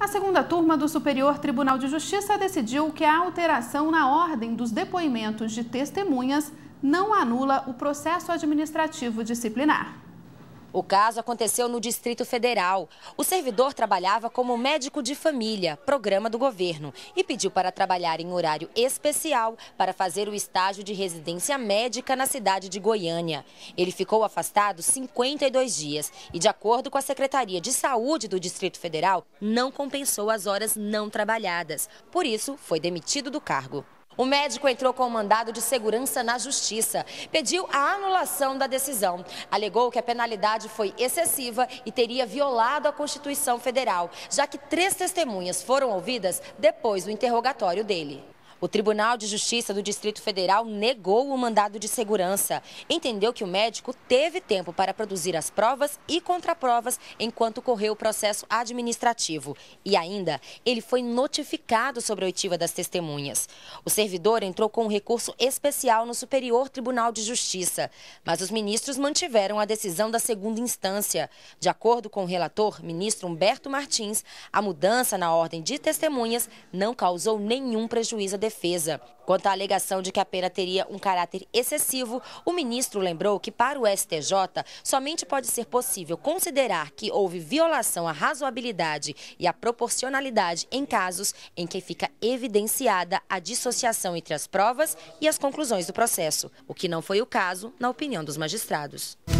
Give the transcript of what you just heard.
A segunda turma do Superior Tribunal de Justiça decidiu que a alteração na ordem dos depoimentos de testemunhas não anula o processo administrativo disciplinar. O caso aconteceu no Distrito Federal. O servidor trabalhava como médico de família, programa do governo, e pediu para trabalhar em horário especial para fazer o estágio de residência médica na cidade de Goiânia. Ele ficou afastado 52 dias e, de acordo com a Secretaria de Saúde do Distrito Federal, não compensou as horas não trabalhadas. Por isso, foi demitido do cargo. O médico entrou com um mandado de segurança na justiça, pediu a anulação da decisão, alegou que a penalidade foi excessiva e teria violado a Constituição Federal, já que três testemunhas foram ouvidas depois do interrogatório dele. O Tribunal de Justiça do Distrito Federal negou o mandado de segurança. Entendeu que o médico teve tempo para produzir as provas e contraprovas enquanto correu o processo administrativo. E ainda, ele foi notificado sobre a oitiva das testemunhas. O servidor entrou com um recurso especial no Superior Tribunal de Justiça, mas os ministros mantiveram a decisão da segunda instância. De acordo com o relator, ministro Humberto Martins, a mudança na ordem de testemunhas não causou nenhum prejuízo à defesa. Quanto à alegação de que a pena teria um caráter excessivo, o ministro lembrou que para o STJ somente pode ser possível considerar que houve violação à razoabilidade e à proporcionalidade em casos em que fica evidenciada a dissociação entre as provas e as conclusões do processo, o que não foi o caso na opinião dos magistrados.